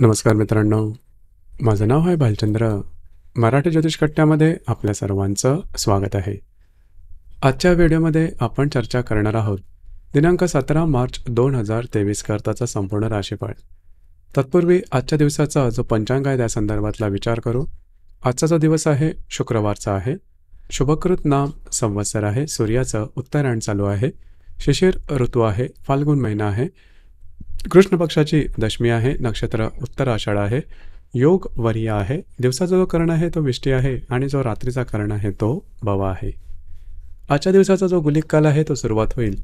नमस्कार मित्रांनो माझं नाव आहे भालचंद्र मराठी ज्योतिष कट्ट्यामध्ये आपल्या सर्वांचं स्वागत आहे आजच्या व्हिडिओमध्ये आपण चर्चा करणार आहोत दिनांक सतरा मार्च दोन हजार तेवीस करताचा संपूर्ण राशीफळ तत्पूर्वी आजच्या दिवसाचा जो पंचांग आहे त्या संदर्भातला विचार करू आजचा जो दिवस आहे शुक्रवारचा आहे शुभकृत नाम संवत्सर आहे सूर्याचं उत्तरायण चालू आहे शिशिर ऋतू आहे फाल्गुन महिना आहे कृष्ण पक्षाची दशमी आहे नक्षत्र उत्तराषाढा आहे योग वर्य आहे दिवसाचा जो कर्ण आहे तो विष्टी आहे आणि जो रात्रीचा कर्ण आहे तो बवा आहे आजच्या दिवसाचा जो गुलिक काल आहे तो सुरुवात होईल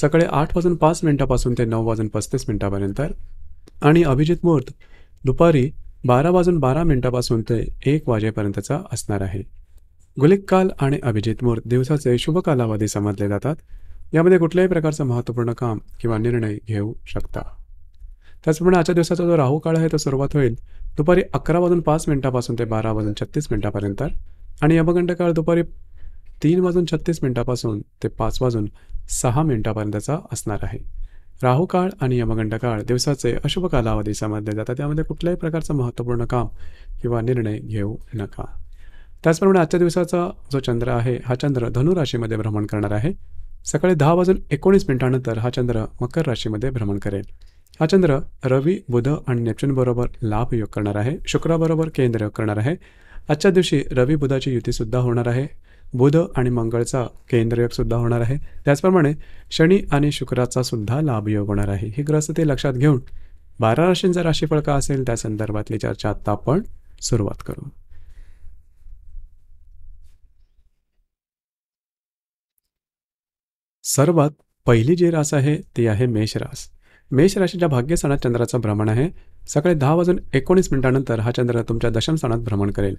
सकाळी आठ वाजून पाच मिनिटापासून ते नऊ वाजून पस्तीस मिनिटापर्यंत आणि अभिजित मुहूर्त दुपारी बारा वाजून बारा मिनिटापासून ते एक वाजेपर्यंतचा असणार आहे गुलिक काल आणि अभिजित मुहूर्त दिवसाचे शुभ कालावधी समजले जातात यामध्ये कुठल्याही प्रकारचं महत्त्वपूर्ण काम किंवा निर्णय घेऊ शकता त्याचप्रमाणे आजच्या दिवसाचा जो राहू काळ आहे तो सुरुवात होईल दुपारी अकरा वाजून पाच मिनिटापासून ते बारा वाजून छत्तीस मिनिटापर्यंत आणि यमगंड काळ दुपारी तीन वाजून छत्तीस मिनिटापासून ते पाच वाजून सहा मिनिटापर्यंतचा असणार आहे राहू काळ आणि यमगंड काळ दिवसाचे अशुभ कालावधी समजले जातात त्यामध्ये कुठल्याही प्रकारचं महत्त्वपूर्ण काम किंवा निर्णय घेऊ नका त्याचप्रमाणे आजच्या दिवसाचा जो चंद्र आहे हा चंद्र धनुराशीमध्ये भ्रमण करणार आहे सकाळी दहा वाजून एकोणीस मिनिटानंतर हा चंद्र मकर राशीमध्ये भ्रमण करेल हा चंद्र रवी बुध आणि बरोबर लाभ योग करणार आहे शुक्राबरोबर केंद्र करणार आहे आजच्या दिवशी रवी बुधाची युती सुद्धा होणार आहे बुध आणि मंगळचा सुद्धा होणार आहे त्याचप्रमाणे शनी आणि शुक्राचा सुद्धा लाभयोग होणार आहे ही ग्रहस्थिती लक्षात घेऊन बारा राशींचा राशीफळ का असेल त्या संदर्भातली चर्चा आता आपण सुरुवात करू सर्वात पहिली जी रास आहे ती आहे मेष रास मेष राशीच्या भाग्यस्थानात चंद्राचं भ्रमण आहे सकाळी दहा वाजून एकोणीस मिनिटानंतर हा चंद्र तुमच्या दशम स्थानात भ्रमण करेल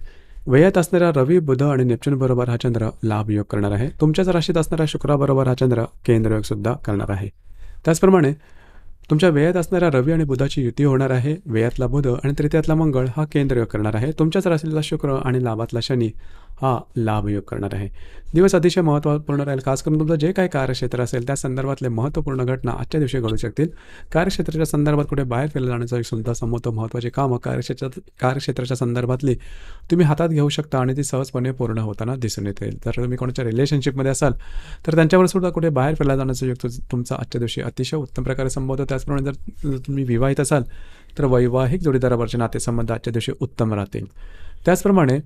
वयात असणाऱ्या रवी बुध आणि बरोबर हा चंद्र लाभ योग करणार आहे तुमच्याच राशीत असणाऱ्या शुक्राबरोबर हा चंद्र केंद्रयोग सुद्धा करणार आहे त्याचप्रमाणे तुमच्या वेयात असणाऱ्या रवी आणि बुधाची युती होणार आहे वेयातला बुध आणि तृतीयातला मंगळ हा केंद्रयोग करणार आहे तुमच्याच राशीतला शुक्र आणि लाभातला शनी हा लाभयोग करणार आहे दिवस अतिशय महत्त्वपूर्ण राहील खास करून तुमचं जे काही कार्यक्षेत्र असेल त्या संदर्भातले महत्त्वपूर्ण घटना आजच्या दिवशी घडू शकतील कार्यक्षेत्राच्या संदर्भात कुठे बाहेर फिरायला जाण्याचं एक सुद्धा समोर महत्त्वाचे कामं कार्यक्षेत्र कार्यक्षेत्राच्या संदर्भातली तुम्ही हातात घेऊ शकता आणि ती सहजपणे पूर्ण होताना दिसून येते जर तुम्ही कोणाच्या रिलेशनशिपमध्ये असाल तर त्यांच्यावर सुद्धा कुठे बाहेर फिरला जाण्याचा योग तुमचा आजच्या दिवशी अतिशय उत्तम प्रकारे संबोधतो त्याचप्रमाणे जर तुम्ही विवाहित असाल तर वैवाहिक जोडीदारावरचे नातेसंबंध आजच्या दिवशी उत्तम राहतील त्याचप्रमाणे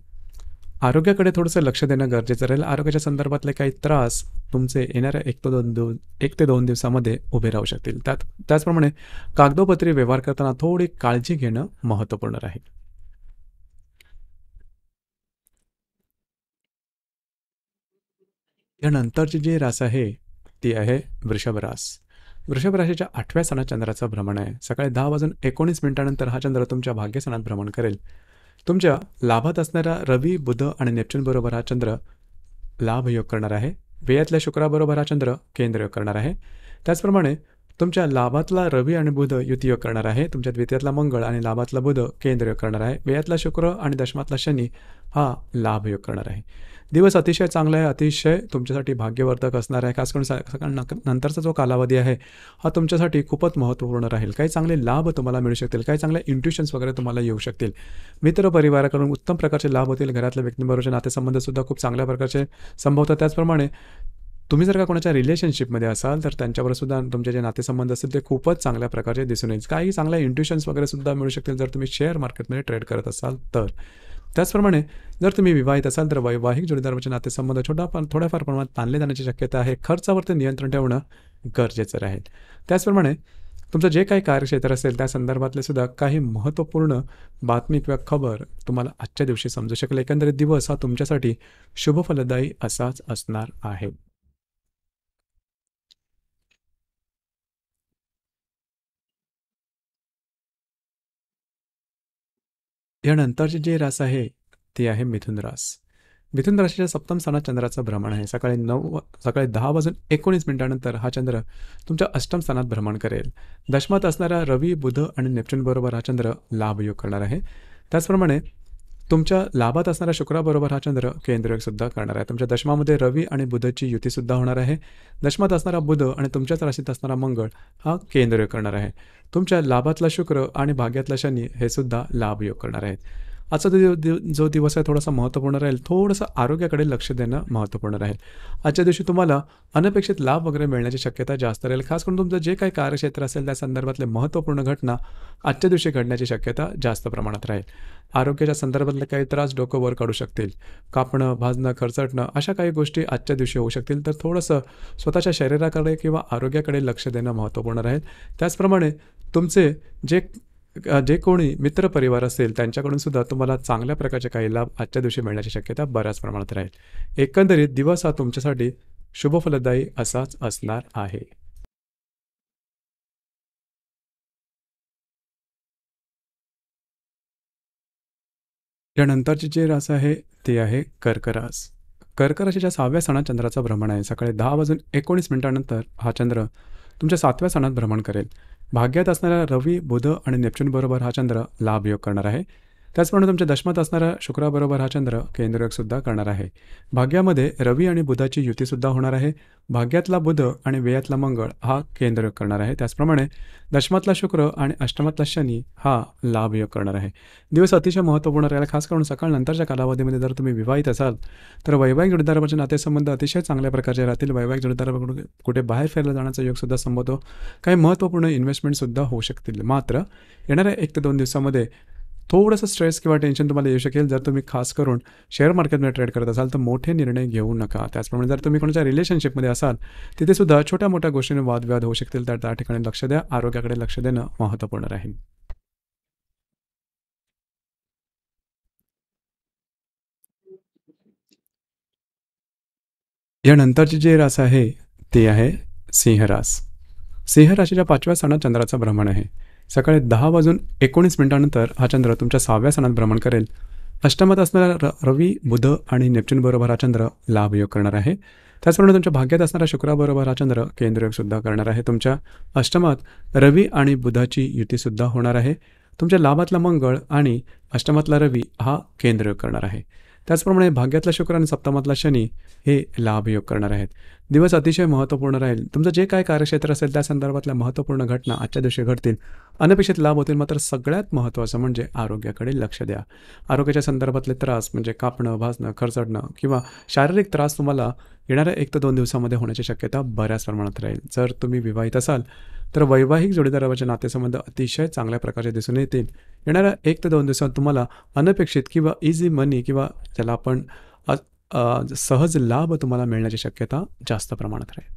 आरोग्याकडे थोडंसं लक्ष देणं गरजेचं राहील आरोग्याच्या संदर्भातले काही त्रास तुमचे येणाऱ्या एक ते दोन दिवस एक ते दोन दिवसामध्ये उभे राहू शकतील त्यात त्याचप्रमाणे कागदोपत्री व्यवहार करताना थोडी काळजी घेणं महत्त्वपूर्ण राहील यानंतरची जी रास आहे ती आहे वृषभ रास वृषभ राशीच्या आठव्या सणात चंद्राचं भ्रमण आहे सकाळी दहा वाजून एकोणीस मिनिटानंतर हा चंद्र तुमच्या भाग्यसणात भ्रमण करेल तुमच्या लाभात असणारा रवी बुध आणि बरोबर हा चंद्र लाभ योग करणार आहे व्ययातल्या शुक्राबरोबर हा चंद्र केंद्र योग करणार आहे त्याचप्रमाणे तुमच्या लाभातला रवी आणि बुध युतियोग करणार आहे तुमच्या द्वितीयातला मंगळ आणि लाभातला बुध केंद्र योग करणार आहे व्ययातला शुक्र आणि दशमातला शनी हा लाभ योग करणार आहे दिवस अतिशय चांगला आहे अतिशय तुमच्यासाठी भाग्यवर्धक असणार आहे खास करून नंतरचा जो कालावधी आहे हा तुमच्यासाठी खूपच महत्त्वपूर्ण राहील काही चांगले लाभ तुम्हाला मिळू शकतील काही चांगले इंट्युशन्स वगैरे तुम्हाला येऊ शकतील मित्र परिवाराकडून उत्तम प्रकारचे लाभ होतील घरातल्या व्यक्तींबरोबरचे नातेसंबंधसुद्धा खूप चांगल्या प्रकारचे संभवतात त्याचप्रमाणे तुम्ही जर का कोणाच्या रिलेशनशिपमध्ये असाल तर त्यांच्यावर सुद्धा तुमचे जे नातेसंबंध असतील ते खूपच चांगल्या प्रकारचे दिसून येईल काही चांगल्या इंट्युशन्स वगैरे सुद्धा मिळू शकतील जर तुम्ही शेअर मार्केटमध्ये ट्रेड करत असाल तर त्याचप्रमाणे जर तुम्ही विवाहित असाल तर वैवाहिक जोडीदाराचे नातेसंबंध छोटा पण थोड्याफार प्रमाणात ताणले जाण्याची शक्यता आहे खर्चावरती नियंत्रण ठेवणं गरजेचं राहील त्याचप्रमाणे तुमचं जे काही कार्यक्षेत्र असेल त्या संदर्भातले सुद्धा काही महत्त्वपूर्ण बातमी किंवा खबर तुम्हाला आजच्या दिवशी समजू शकेल एकंदरीत दिवस हा तुमच्यासाठी शुभफलदायी असाच असणार आहे यानंतरचे जे रास आहे ते आहे मिथुन रास मिथुन राशीच्या सप्तम स्थानात चंद्राचं भ्रमण आहे सकाळी नऊ सकाळी दहा वाजून एकोणीस मिनिटानंतर हा चंद्र तुमच्या अष्टम स्थानात भ्रमण करेल दशमात असणारा रवी बुध आणि नेप्च्यूनबरोबर हा चंद्र लाभयोग करणार आहे त्याचप्रमाणे तुमच्या लाभात असणाऱ्या शुक्राबरोबर हा चंद्र सुद्धा करणार आहे तुमच्या दशमामध्ये रवी आणि बुधची युती सुद्धा होणार आहे दशमात असणारा बुध आणि तुमच्याच राशीत असणारा मंगळ हा केंद्रयोग करणार आहे तुमच्या लाभातला शुक्र आणि भाग्यातला शनी हे सुद्धा लाभयोग करणार आहेत आजचा जो दिव जो दिवस आहे थोडासा महत्त्वपूर्ण राहील थोडंसं आरोग्याकडे लक्ष देणं महत्त्वपूर्ण राहील आजच्या दिवशी तुम्हाला अनपेक्षित लाभ वगैरे मिळण्याची शक्यता जास्त राहील खास करून तुमचं जे काही कार्यक्षेत्र असेल त्या संदर्भातले महत्त्वपूर्ण घटना आजच्या दिवशी घडण्याची शक्यता जास्त प्रमाणात राहील आरोग्याच्या संदर्भातले काही त्रास डोकं वर काढू शकतील कापणं भाजणं खरचटणं अशा काही गोष्टी आजच्या दिवशी होऊ शकतील तर थोडंसं स्वतःच्या शरीराकडे किंवा आरोग्याकडे लक्ष देणं महत्त्वपूर्ण राहील त्याचप्रमाणे तुमचे जे जे कोणी मित्रपरिवार असेल त्यांच्याकडून सुद्धा तुम्हाला चांगल्या प्रकारचे काही लाभ आजच्या दिवशी मिळण्याची शक्यता बऱ्याच प्रमाणात राहील एकंदरीत दिवस हा तुमच्यासाठी शुभफलदायी असाच असणार आहे त्यानंतरची जी रास आहे ती आहे कर्करास कर्कराशीच्या सहाव्या सणात चंद्राचा भ्रमण आहे सकाळी दहा वाजून एकोणीस मिनिटानंतर हा चंद्र तुमच्या सातव्या सणात भ्रमण करेल भाग्यात असणाऱ्या रवी बुध आणि नेप्च्यून बरोबर हा चंद्र लाभ योग करणार आहे त्याचप्रमाणे तुमच्या दशमात असणारा शुक्राबरोबर हा चंद्र केंद्रयोगसुद्धा करणार आहे भाग्यामध्ये रवी आणि बुधाची युतीसुद्धा होणार आहे भाग्यातला बुध आणि वेयातला मंगळ हा केंद्रयोग करणार आहे त्याचप्रमाणे दशमातला शुक्र आणि अष्टमातला शनी हा लाभयोग करणार आहे दिवस अतिशय महत्त्वपूर्ण राहिला खास करून सकाळ नंतरच्या कालावधीमध्ये जर तुम्ही विवाहित असाल तर वैवाहिक जोडीदाराचे नातेसंबंध अतिशय चांगल्या प्रकारचे राहतील वैवाहिक जोडीदाराकडून कुठे बाहेर फिरला जाण्याचा योगसुद्धा संभवतो काही महत्त्वपूर्ण इन्व्हेस्टमेंटसुद्धा होऊ शकतील मात्र येणाऱ्या एक ते दोन दिवसामध्ये थोडंसं स्ट्रेस किंवा टेन्शन तुम्हाला येऊ शकेल जर तुम्ही खास करून शेअर मार्केटमध्ये ट्रेड करत असाल तर मोठे निर्णय घेऊ नका त्याचप्रमाणे जर तुम्ही कोणाच्या रिलेशनशिपमध्ये असाल तिथे सुद्धा छोट्या मोठ्या गोष्टीने वादविवाद होऊ शकतील तर त्या ठिकाणी लक्ष द्या आरोग्याकडे लक्ष देणं महत्त्वपूर्ण राहील यानंतरची जी रास आहे ती आहे सिंहरास सिंह राशीच्या पाचव्या सणात चंद्राचं भ्रमण आहे सकाळी दहा वाजून एकोणीस मिनिटानंतर हा चंद्र तुमच्या सहाव्या सणात भ्रमण करेल अष्टमात असणारा र रवी बुध आणि नेपच्यूनबरोबर हा चंद्र लाभयोग करणार आहे त्याचप्रमाणे तुमच्या भाग्यात असणारा शुक्राबरोबर हा चंद्र केंद्रयोगसुद्धा करणार आहे तुमच्या अष्टमात रवी आणि बुधाची युतीसुद्धा होणार आहे तुमच्या लाभातला मंगळ आणि अष्टमातला रवी हा केंद्रयोग करणार आहे त्याचप्रमाणे भाग्यातला शुक्र आणि सप्तमातला शनी हे लाभयोग करणार आहेत दिवस अतिशय महत्त्वपूर्ण राहील तुमचं जे काय कार्यक्षेत्र असेल त्या संदर्भातल्या महत्त्वपूर्ण घटना आजच्या दिवशी घडतील अनपेक्षित लाभ होतील मात्र सगळ्यात महत्त्वाचं म्हणजे आरोग्याकडे लक्ष द्या आरोग्याच्या संदर्भातले त्रास म्हणजे कापणं भाजणं खरचडणं किंवा शारीरिक त्रास तुम्हाला येणाऱ्या एक ते दोन दिवसामध्ये होण्याची शक्यता बऱ्याच प्रमाणात राहील जर तुम्ही विवाहित असाल तर वैवाहिक जोडीदारावरचे नातेसंबंध अतिशय चांगल्या प्रकारचे दिसून येतील येणाऱ्या एक ते दोन दिवसात तुम्हाला अनपेक्षित किंवा इझी मनी किंवा त्याला आपण सहज लाभ तुम्हाला मिळण्याची शक्यता जास्त प्रमाणात राहील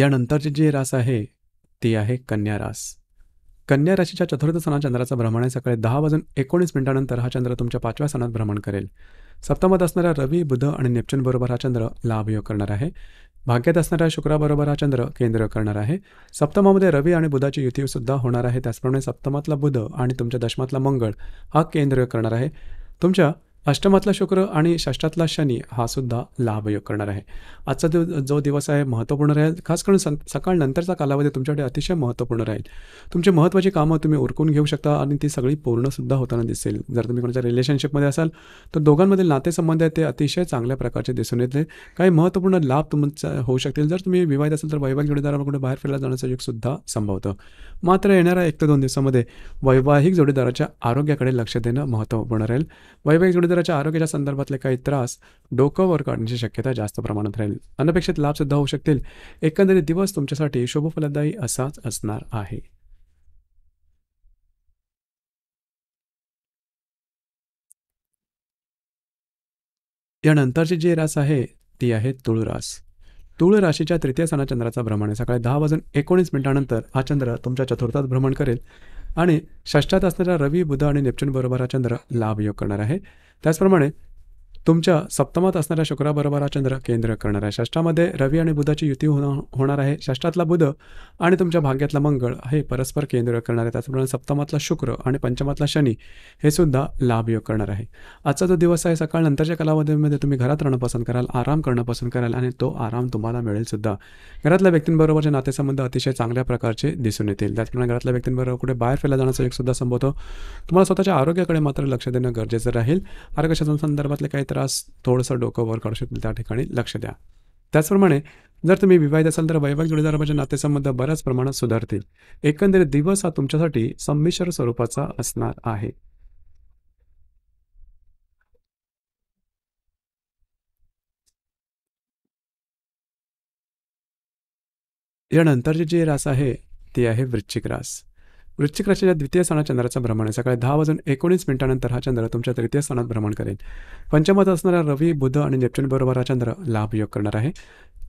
यानंतरची जी रास आहे ती आहे कन्या रास कन्या राशीच्या चतुर्थ सणा चंद्राचा भ्रमण आहे सकाळी दहा वाजून एकोणीस मिनिटानंतर हा चंद्र तुमच्या पाचव्या सणात भ्रमण करेल सप्तमात असणाऱ्या रवी बुध आणि बरोबर हा चंद्र लाभयोग करणार आहे भाग्यात असणाऱ्या शुक्राबरोबर हा चंद्र केंद्र करणार आहे सप्तमामध्ये रवी आणि बुधाची युती सुद्धा होणार आहे त्याचप्रमाणे सप्तमातला बुध आणि तुमच्या दशमातला मंगळ हा केंद्र करणार आहे तुमच्या अष्टमातला शुक्र आणि षष्टातला शनी हा सुद्धा लाभयोग करणार आहे आजचा दिव जो दिवस आहे महत्त्वपूर्ण राहील खास करून सं सकाळ नंतरचा कालावधी तुमच्याकडे अतिशय महत्त्वपूर्ण राहील तुमची महत्त्वाची कामं तुम्ही उरकून घेऊ शकता आणि ती सगळी पूर्णसुद्धा होताना दिसेल जर तुम्ही कोणाच्या रिलेशनशिपमध्ये असाल तर दोघांमधील नातेसंबंध आहे ते अतिशय चांगल्या प्रकारचे दिसून येते काही महत्त्वपूर्ण लाभ तुमचा होऊ शकतील जर तुम्ही विवाहित असाल तर वैवाहिक जोडीदाराला बाहेर फिरायला जाण्याचा सुद्धा संभवतं मात्र येणाऱ्या एक ते दोन दिवसामध्ये वैवाहिक जोडीदाराच्या आरोग्याकडे लक्ष देणं महत्त्वपूर्ण राहील वैवाहिक जोडीदार आरोग्याच्या संदर्भातले काही त्रास डोकं वर काढण्याची शक्यता जास्त प्रमाणात राहील अनपेक्षित लाभ सुद्धा होऊ शकतील एकंदरीत दिवस तुमच्यासाठी शुभफलदायी असाच असणार आहे यानंतरची जी रास आहे ती आहे तुळ रास तुळ राशीच्या तृतीय स्थाना चंद्राचा भ्रमण आहे सकाळी दहा वाजून एकोणीस मिनिटानंतर हा चंद्र तुमच्या चतुर्थात भ्रमण करेल आणि षष्ठात असणाऱ्या रवी बुध आणि नेपच्यून बरोबर हा चंद्र लाभ योग करणार आहे त्याचप्रमाणे तुमच्या सप्तमात असणाऱ्या शुक्राबरोबर हा चंद्र केंद्र करणार आहे षष्टामध्ये रवी आणि बुधाची युती होणं होणार आहे षष्टातला बुध आणि तुमच्या भाग्यातला मंगळ हे परस्पर केंद्र करणार आहे त्याचप्रमाणे सप्तमातला शुक्र आणि पंचमातला शनी हे सुद्धा लाभयोग करणार आहे आजचा जो दिवस आहे सकाळ नंतरच्या कालावधीमध्ये तुम्ही घरात राहणं पसंत कराल आराम करणं पसंत कराल आणि तो आराम तुम्हाला मिळेल सुद्धा घरातल्या व्यक्तींबरोबरचे नातेसंबंध अतिशय चांगल्या प्रकारचे दिसून येतील त्याचप्रमाणे घरातल्या व्यक्तींबरोबर कुठे बाहेर फिरला जाण्याचा एक सुद्धा संभवतो तुम्हाला स्वतःच्या आरोग्याकडे मात्र लक्ष देणं गरजेचं राहील आरोग्याच्या संदर्भातले काही त्रास थोडंसं डोकं वर काढू शकतील त्या ठिकाणी लक्ष द्या त्याचप्रमाणे जर तुम्ही विवाहित असाल तर वैवाहिक जोडीदाराच्या नातेसंबंध बऱ्याच प्रमाणात सुधारतील एकंदरीत दिवस हा तुमच्यासाठी संमिश्र स्वरूपाचा असणार आहे यानंतरची जी रास आहे ती आहे वृश्चिक रास वृश्चिक राशीच्या द्वितीय स्थानात चंद्राचं भ्रमण आहे सकाळी दहा वाजून एकोणीस मिनिटानंतर हा चंद्र तुमच्या तृतीय स्थानात भ्रमण करेल पंचमात असणारा रवी बुध आणि बरोबर हा चंद्र लाभयोग करणार आहे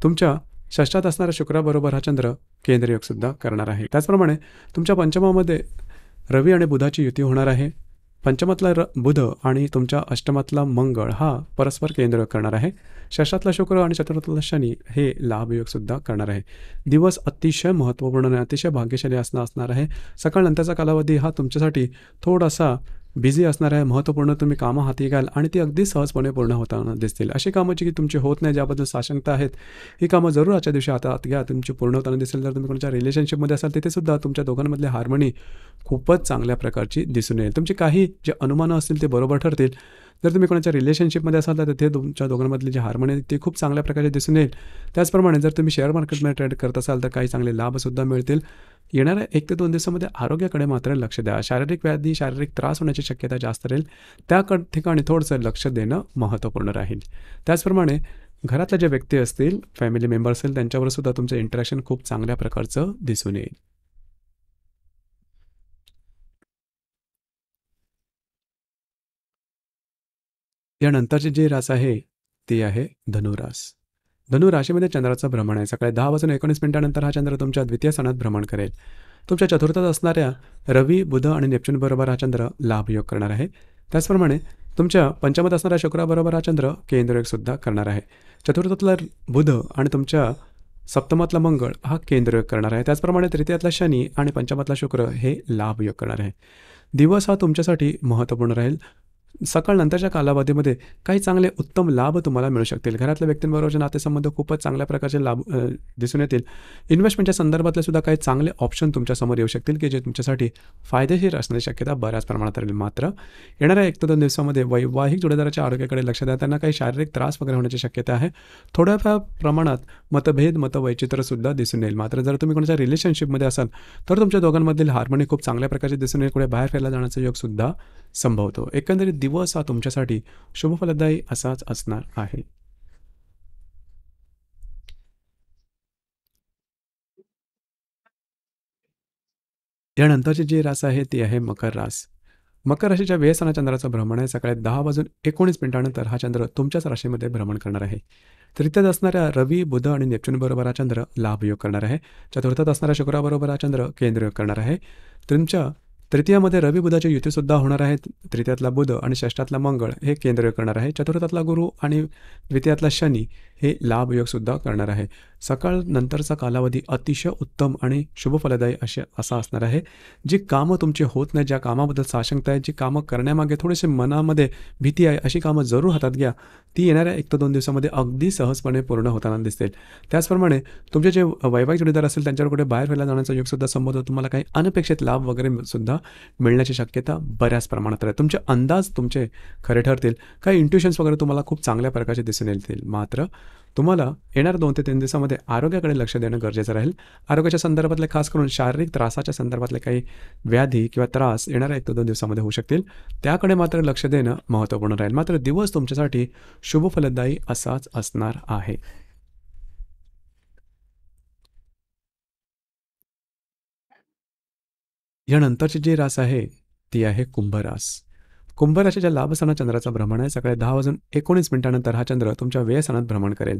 तुमच्या षष्ठात असणारा शुक्राबरोबर हा चंद्र केंद्रयोगसुद्धा करणार आहे त्याचप्रमाणे तुमच्या पंचमामध्ये रवी आणि बुधाची युती होणार आहे पंचमातला बुध आणि तुमच्या अष्टमातला मंगळ हा परस्पर केंद्र करणार आहे शशातला शुक्र आणि चतुर्थातला शनी हे लाभयोग सुद्धा करणार आहे दिवस अतिशय महत्त्वपूर्ण आणि अतिशय भाग्यशाली असणं असणार आहे सकाळनंतरचा कालावधी हा तुमच्यासाठी थोडासा बिझी असणाऱ्या महत्त्वपूर्ण तुम्ही कामं हाती घ्याल आणि ती अगदी सहजपणे पूर्ण होताना दिसतील अशी कामं जी की तुमची होत नाही ज्याबद्दल साशंकता आहेत ही कामं जरूर आजच्या दिवशी हातात घ्या तुमची पूर्ण होताना दिसेल जर तुम्ही कोणाच्या रिलेशनशिपमध्ये असाल तिथेसुद्धा तुमच्या दोघांमधली हार्मोनी खूपच चांगल्या प्रकारची दिसून येईल तुमची काही जे अनुमानं असतील ते बरोबर ठरतील जर तुम्ही कोणाच्या रिलेशनशिपमध्ये असाल तर तिथे तुमच्या दोघांमधली जी हार्मोनी आहे ती खूप चांगल्या प्रकारे दिसून येईल त्याचप्रमाणे जर तुम्ही शेअर मार्केटमध्ये ट्रेड करत असाल तर काही चांगले लाभसुद्धा मिळतील येणाऱ्या एक ते दोन दिवसामध्ये आरोग्याकडे मात्र लक्ष द्या शारीरिक व्याधी शारीरिक त्रास होण्याची शक्यता जास्त राहील त्या क ठिकाणी थोडंसं लक्ष देणं महत्त्वपूर्ण राहील त्याचप्रमाणे घरातल्या ज्या व्यक्ती असतील फॅमिली मेंबर्स असतील त्यांच्यावर सुद्धा तुमचं इंटरॅक्शन खूप चांगल्या प्रकारचं दिसून येईल यानंतरचे जे रास आहे ते आहे धनुरास धनुराशीमध्ये चंद्राचं भ्रमण आहे सकाळी दहा वाजून एकोणीस मिनिटानंतर हा चंद्र तुमच्या द्वितीय स्थानात भ्रमण करेल तुमच्या चतुर्थात असणाऱ्या रवी बुध आणि बरोबर हा चंद्र लाभयोग करणार आहे त्याचप्रमाणे तुमच्या पंचमात असणाऱ्या शुक्राबरोबर हा चंद्र केंद्रयोगसुद्धा करणार आहे चतुर्थातला बुध आणि तुमच्या सप्तमातला मंगळ हा केंद्रयोग करणार आहे त्याचप्रमाणे तृतीयातला शनी आणि पंचमातला शुक्र हे लाभयोग करणार आहे दिवस हा तुमच्यासाठी महत्त्वपूर्ण राहील सकाळनंतरच्या कालावधीमध्ये काही चांगले उत्तम लाभ तुम्हाला मिळू शकतील घरातल्या व्यक्तींबरोबरचे नातेसंबंध खूपच चांगल्या प्रकारचे लाभ दिसून येतील इन्व्हेस्टमेंटच्या संदर्भातले सुद्धा काही चांगले ऑप्शन तुमच्यासमोर येऊ शकतील की जे तुमच्यासाठी फायदेशीर असण्याची शक्यता बऱ्याच प्रमाणात राहील मात्र येणाऱ्या एक ते दोन दिवसामध्ये वैवाहिक जोडीदाराच्या आरोग्याकडे लक्ष द्या त्यांना काही शारीरिक त्रास वगैरे होण्याची शक्यता आहे थोड्याफार प्रमाणात मतभेद मतवैचित्रसुद्धा दिसून येईल मात्र जर तुम्ही कोणाच्या रिलेशनशिपमध्ये असाल तर तुमच्या दोघांमधील हार्मोनी खूप चांगल्या प्रकारचे दिसून येईल कुठे बाहेर फिरायला जाण्याचा योगसुद्धा संभवतो एकंदरीत दिवस हा तुमच्यासाठी शुभफलदायी असाच असणार आहे त्यानंतरचे जे रास आहे ती आहे मकर रास मकर राशीच्या व्यसना चंद्राचं भ्रमण आहे सकाळी दहा वाजून एकोणीस मिनिटानंतर हा चंद्र तुमच्याच राशीमध्ये भ्रमण करणार आहे तृतीयात असणाऱ्या रवी बुध आणि नेपच्यून बरोबर हा चंद्र लाभयोग करणार आहे चतुर्थात असणाऱ्या शुक्राबरोबर हा चंद्र केंद्रयोग करणार आहे तुमच्या तृतीयामध्ये रवी बुधाची युतीसुद्धा होणार आहे तृतीयातला बुध आणि षष्ठातला मंगळ हे केंद्रीय करणार आहे चतुर्थातला गुरु आणि द्वितीयातला शनी हे लाभयोगसुद्धा करणार आहे सकाळ नंतरचा कालावधी अतिशय उत्तम आणि शुभफलदायी असे असा असणार आहे जी कामं तुमचे होत नाही ज्या कामाबद्दल साशंकता आहे जी कामं करण्यामागे थोडेसे मनामध्ये भीती आहे अशी कामं जरूर हातात घ्या ती येणाऱ्या एक ते दोन दिवसामध्ये अगदी सहजपणे पूर्ण होताना दिसतील त्याचप्रमाणे तुमचे जे वैवाहिक जोडीदार असेल त्यांच्यावर कुठे बाहेर फिरायला जाण्याचा योगसुद्धा संबंध तुम्हाला काही अनपेक्षित लाभ वगैरे सुद्धा मिळण्याची शक्यता बऱ्याच प्रमाणात आहे तुमचे अंदाज तुमचे खरे ठरतील काही इंट्युशन्स वगैरे तुम्हाला खूप चांगल्या प्रकारचे दिसून येतील मात्र तुम्हाला येणार दोन ते तीन दिवसामध्ये आरोग्याकडे लक्ष देणं गरजेचं राहील आरोग्याच्या संदर्भातले खास करून शारीरिक त्रासाच्या संदर्भातले काही व्याधी किंवा त्रास येणाऱ्या एक ते दोन दिवसामध्ये होऊ शकतील त्याकडे मात्र लक्ष देणं महत्त्वपूर्ण राहील मात्र दिवस तुमच्यासाठी शुभफलदायी असाच असणार आहे यानंतरची जी रास आहे ती आहे कुंभरास कुंभराशीच्या लाभस्थानात चंद्राचा भ्रमण आहे सकाळी दहा वाजून एकोणीस मिनिटानंतर हा चंद्र तुमच्या व्ययस्थानात भ्रमण करेल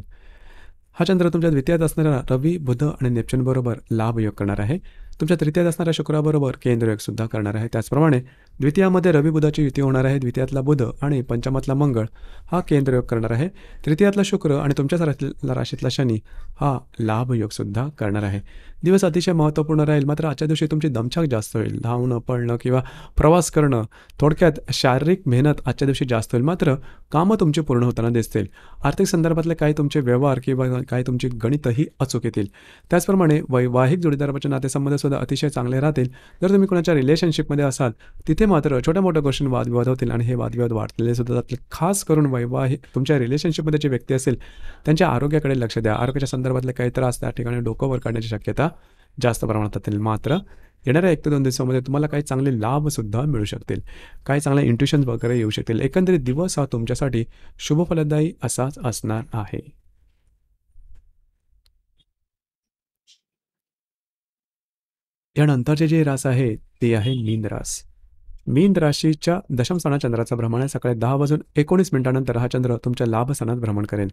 हा चंद्र तुमच्या द्वितीयात असणाऱ्या रवी बुध आणि लाभ लाभयोग करणार आहे तुमच्या तृतीयात असणाऱ्या शुक्राबरोबर केंद्रयोग सुद्धा करणार आहे त्याचप्रमाणे द्वितीयामध्ये रवी बुधाची युती होणार आहे द्वितीयातला बुध आणि पंचमातला मंगळ हा केंद्रयोग करणार आहे तृतीयातला शुक्र आणि तुमच्या राशीतला शनी हा लाभयोगसुद्धा करणार आहे दिवस अतिशय महत्त्वपूर्ण राहील मात्र आजच्या दिवशी तुमची दमछाक जास्त होईल धावणं पळणं किंवा प्रवास करणं थोडक्यात शारीरिक मेहनत आजच्या दिवशी जास्त होईल मात्र कामं तुमची पूर्ण होताना दिसतील आर्थिक संदर्भातले काही तुमचे व्यवहार किंवा काही तुमची गणितही अचूक येतील त्याचप्रमाणे वैवाहिक जोडीदाराच्या सुद्धा अतिशय चांगले राहतील जर तुम्ही कोणाच्या रिलेशनशिपमध्ये असाल तिथे मात्र छोट्या मोठ्या गोष्टी वादविवाद होतील आणि हे वादविवाद वाढलेले सुद्धा जातील खास करून वैवाहिक तुमच्या रिलेशनशिपमध्ये जे व्यक्ती असेल त्यांच्या आरोग्याकडे लक्ष द्या आरोग्याच्या संदर्भातले काही त्रास त्या ठिकाणी डोकं वर काढण्याची शक्यता तुम्हाला जास्त प्रमाणात राहतील मात्र येणाऱ्या एक ते दोन दिवसामध्ये तुम्हाला काही चांगले लाभसुद्धा मिळू शकतील काही चांगले इंट्युशन्स वगैरे येऊ शकतील एकंदरीत दिवस हा तुमच्यासाठी शुभफलदायी असाच असणार आहे यानंतरचे जे रास आहे ते आहे मीन रास मीन राशीच्या दशम स्थानात चंद्राचा भ्रमण आहे सकाळी दहा वाजून एकोणीस मिनिटानंतर हा चंद्र तुमच्या लाभस्थानात भ्रमण करेल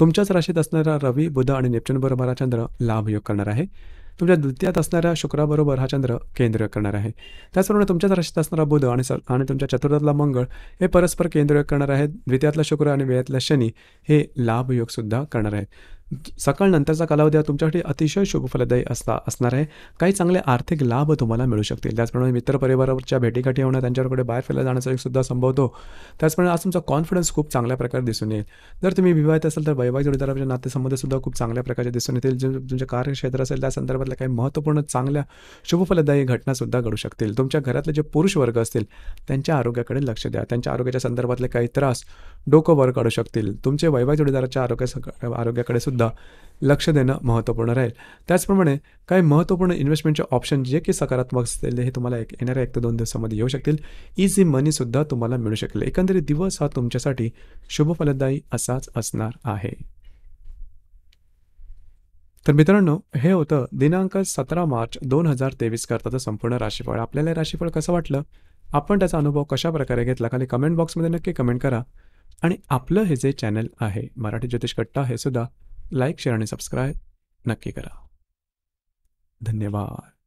तुमच्याच राशीत असणारा रवी बुध आणि बरोबर हा चंद्र लाभयोग करणार आहे तुमच्या द्वितीयात असणाऱ्या शुक्राबरोबर हा चंद्र केंद्र करणार आहे त्याचप्रमाणे तुमच्याच राशीत असणारा बुध आणि आणि तुमच्या चतुर्थातला मंगळ हे परस्पर केंद्र करणार आहेत द्वितीयातला शुक्र आणि वेळातला शनी हे सुद्धा करणार आहेत सकाळनंतरचा कालावधी हा तुमच्यासाठी अतिशय शुभफलदायी असता असणार आहे काही चांगले आर्थिक लाभ तुम्हाला मिळू शकतील त्याचप्रमाणे मित्रपरिवारावरच्या भेटीगाठी होणं त्यांच्याकडे बाहेर फिरायला जाण्याचा सुद्धा संभवतो त्याचप्रमाणे आज तुमचा कॉन्फिडन्स खूप चांगल्या प्रकारे दिसून येईल जर तुम्ही विवाहित असाल तर वैवाहिक जोडीदाराच्या नातेसंबंध सुद्धा खूप चांगल्या प्रकारचे दिसून येतील जे तुमचे कार्यक्षेत्र असेल त्या संदर्भातल्या काही महत्त्वपूर्ण चांगल्या शुभफलदायी घटनासुद्धा घडू शकतील तुमच्या घरातले जे पुरुष वर्ग असतील त्यांच्या आरोग्याकडे लक्ष द्या त्यांच्या आरोग्याच्या संदर्भातले काही त्रास डोकं वर काढू शकतील तुमचे वैवाहिक जोडीदाराच्या आरोग्या आरोग्याकडे सुद्धा सुद्धा लक्ष देणं महत्त्वपूर्ण राहील त्याचप्रमाणे काही महत्त्वपूर्ण इन्व्हेस्टमेंटचे ऑप्शन जे की सकारात्मक असतील हे तुम्हाला एक येणाऱ्या एक ते दोन दिवसामध्ये येऊ शकतील इझी मनीसुद्धा तुम्हाला मिळू शकेल एकंदरीत दिवस हा तुमच्यासाठी फलदायी असाच असणार आहे तर मित्रांनो हे होतं दिनांक सतरा मार्च दोन हजार तेवीस करताचं संपूर्ण राशीफळ आपल्याला राशीफळ कसं वाटलं आपण त्याचा अनुभव कशा प्रकारे घेतला खाली कमेंट बॉक्समध्ये नक्की कमेंट करा आणि आपलं हे जे चॅनल आहे मराठी ज्योतिष कट्टा हे सुद्धा लाईक शेअर आणि सबस्क्राईब नक्की करा धन्यवाद